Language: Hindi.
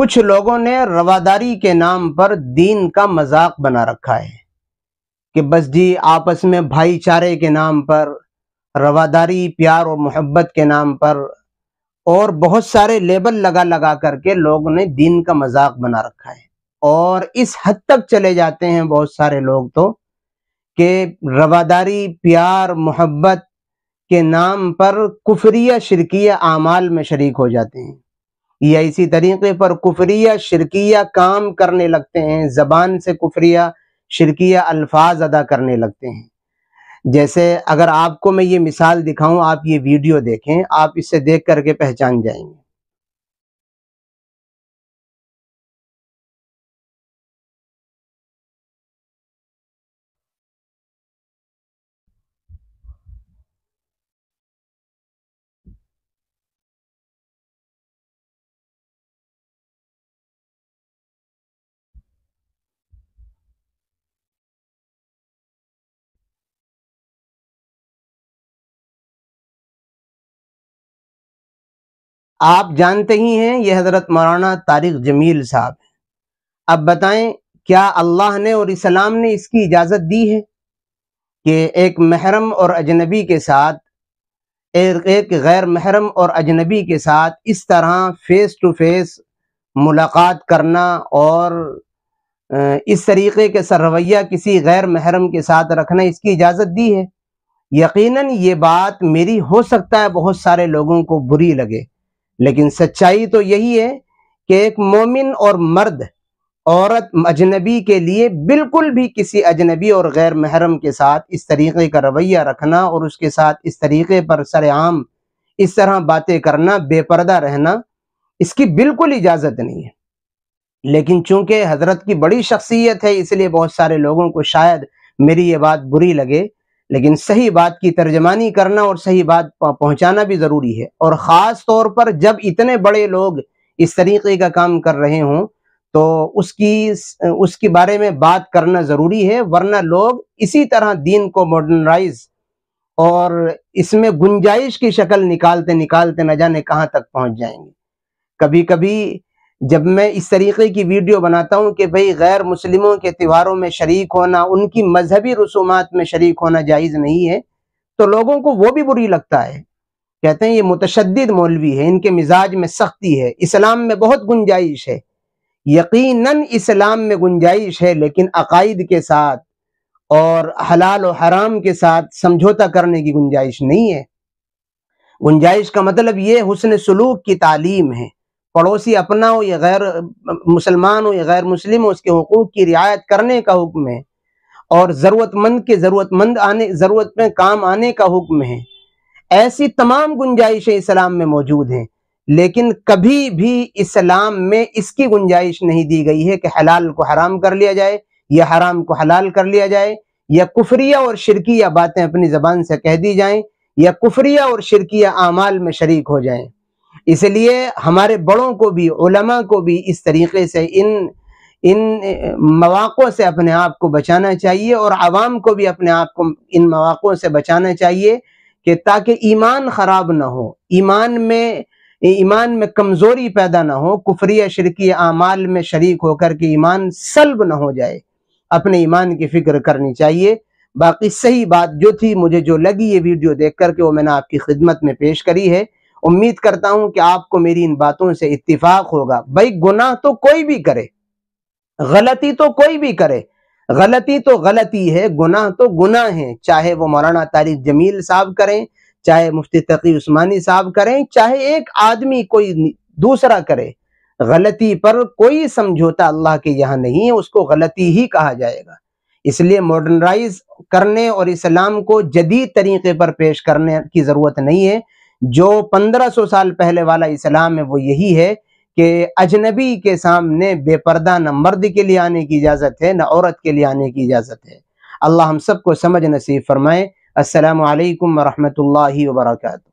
कुछ लोगों ने रवादारी के नाम पर दीन का मजाक बना रखा है कि बस जी आपस में भाईचारे के नाम पर रवादारी प्यार और मोहब्बत के नाम पर और बहुत सारे लेबल लगा लगा करके लोगों ने दीन का मजाक बना रखा है और इस हद तक चले जाते हैं बहुत सारे लोग तो कि रवादारी प्यार मोहब्बत के नाम पर कुफरिया शिरकिया आमाल में शरीक हो जाते हैं या इसी तरीके पर कुफरिया शिरकिया काम करने लगते हैं ज़बान से कुफरिया शिरकिया अल्फाज अदा करने लगते हैं जैसे अगर आपको मैं ये मिसाल दिखाऊं आप ये वीडियो देखें आप इसे देख करके पहचान जाएंगे आप जानते ही हैं ये हज़रत मौलाना तारिक जमील साहब हैं अब बताएं क्या अल्लाह ने और इस्लाम ने इसकी इजाज़त दी है कि एक महरम और अजनबी के साथ एक, एक गैर महरम और अजनबी के साथ इस तरह फ़ेस टू फेस मुलाकात करना और इस तरीके के सरवैया किसी गैर महरम के साथ रखना इसकी इजाज़त दी है यकीनन ये बात मेरी हो सकता है बहुत सारे लोगों को बुरी लगे लेकिन सच्चाई तो यही है कि एक मोमिन और मर्द औरत अजनबी के लिए बिल्कुल भी किसी अजनबी और गैर महरम के साथ इस तरीके का रवैया रखना और उसके साथ इस तरीके पर सरेआम इस तरह बातें करना बेपर्दा रहना इसकी बिल्कुल इजाज़त नहीं है लेकिन चूंकि हजरत की बड़ी शख्सियत है इसलिए बहुत सारे लोगों को शायद मेरी ये बात बुरी लगे लेकिन सही बात की तर्जमानी करना और सही बात पहुंचाना भी ज़रूरी है और ख़ास तौर पर जब इतने बड़े लोग इस तरीके का काम कर रहे हों तो उसकी उसके बारे में बात करना ज़रूरी है वरना लोग इसी तरह दीन को मॉडर्नाइज और इसमें गुंजाइश की शक्ल निकालते निकालते न जाने कहाँ तक पहुंच जाएंगे कभी कभी जब मैं इस तरीके की वीडियो बनाता हूँ कि भाई गैर मुस्लिमों के त्योहारों में शरीक होना उनकी मजहबी रसूमात में शरीक होना जायज़ नहीं है तो लोगों को वो भी बुरी लगता है कहते हैं ये मुतशद मौलवी है इनके मिजाज में सख्ती है इस्लाम में बहुत गुंजाइश है यकीनन इस्लाम में गुंजाइश है लेकिन अकायद के साथ और हलाल और हराम के साथ समझौता करने की गुंजाइश नहीं है गुंजाइश का मतलब ये हुसन सलूक की तालीम है पड़ोसी अपना हो या गैर मुसलमान हो या गैर मुस्लिम हो उसके हकूक़ की रियायत करने का हुक्म है और ज़रूरतमंद के ज़रूरतमंद आने ज़रूरत में काम आने का हुक्म है ऐसी तमाम गुंजाइशें इस्लाम में मौजूद हैं लेकिन कभी भी इस्लाम में इसकी गुंजाइश नहीं दी गई है कि हलाल को हराम कर लिया जाए या हराम को हलाल कर लिया जाए या कुफरिया और शिरकिया बातें अपनी ज़बान से कह दी जाएं या कुफरिया और शिरकिया आमाल में शरीक हो जाए इसलिए हमारे बड़ों को भी उलमा को भी इस तरीके से इन इन मौाक़ों से अपने आप को बचाना चाहिए और आवाम को भी अपने आप को इन मौाक़ों से बचाना चाहिए कि ताकि ईमान ख़राब ना हो ईमान में ईमान में कमज़ोरी पैदा ना हो कुफरी शर्की आमाल में शरीक होकर के ईमान सलब ना हो जाए अपने ईमान की फ़िक्र करनी चाहिए बाकी सही बात जो थी मुझे जो लगी ये वीडियो देख करके वो मैंने आपकी खिदमत में पेश करी है उम्मीद करता हूं कि आपको मेरी इन बातों से इतफाक होगा भाई गुनाह तो कोई भी करे गलती तो कोई भी करे गलती तो गलती है गुनाह तो गुनाह है चाहे वो मौलाना तारिक जमील साहब करें चाहे मुफ्ती तकी उस्मानी साहब करें चाहे एक आदमी कोई दूसरा करे गलती पर कोई समझौता अल्लाह के यहाँ नहीं है उसको गलती ही कहा जाएगा इसलिए मॉडर्नराइज करने और इस्लाम को जदीद तरीके पर पेश करने की ज़रूरत नहीं है जो 1500 साल पहले वाला इस्लाम है वो यही है कि अजनबी के सामने बेपर्दा न मर्द के लिए आने की इजाज़त है न औरत के लिए आने की इजाज़त है अल्लाह हम सबको समझ नसीब फरमाए असलकम वरहमल वर्का